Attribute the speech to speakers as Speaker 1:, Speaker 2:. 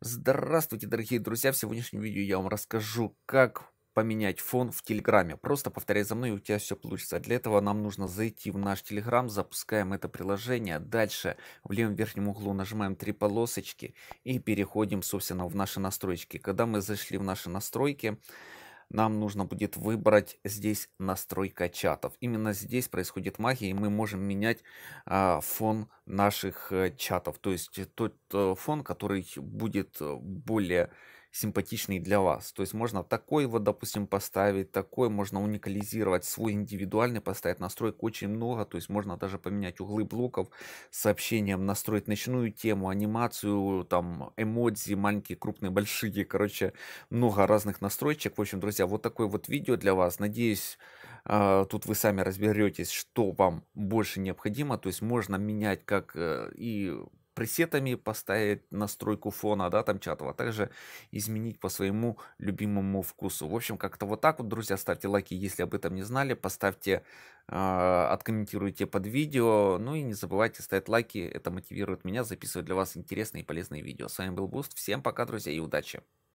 Speaker 1: Здравствуйте, дорогие друзья! В сегодняшнем видео я вам расскажу, как поменять фон в Телеграме. Просто повторяй за мной, и у тебя все получится. Для этого нам нужно зайти в наш Телеграм, запускаем это приложение. Дальше в левом верхнем углу нажимаем три полосочки и переходим, собственно, в наши настройки. Когда мы зашли в наши настройки, нам нужно будет выбрать здесь настройка чатов. Именно здесь происходит магия, и мы можем менять э, фон наших э, чатов. То есть э, тот э, фон, который будет э, более симпатичный для вас. То есть можно такой вот, допустим, поставить, такой можно уникализировать, свой индивидуальный поставить. Настроек очень много, то есть можно даже поменять углы блоков сообщением, настроить ночную тему, анимацию, там, эмодзи, маленькие, крупные, большие, короче, много разных настроечек. В общем, друзья, вот такое вот видео для вас. Надеюсь, а, тут вы сами разберетесь, что вам больше необходимо. То есть можно менять как э, и пресетами поставить настройку фона, да, там чатова, а также изменить по своему любимому вкусу. В общем, как-то вот так вот, друзья, ставьте лайки, если об этом не знали, поставьте, э, откомментируйте под видео, ну и не забывайте ставить лайки, это мотивирует меня записывать для вас интересные и полезные видео. С вами был Буст, всем пока, друзья, и удачи!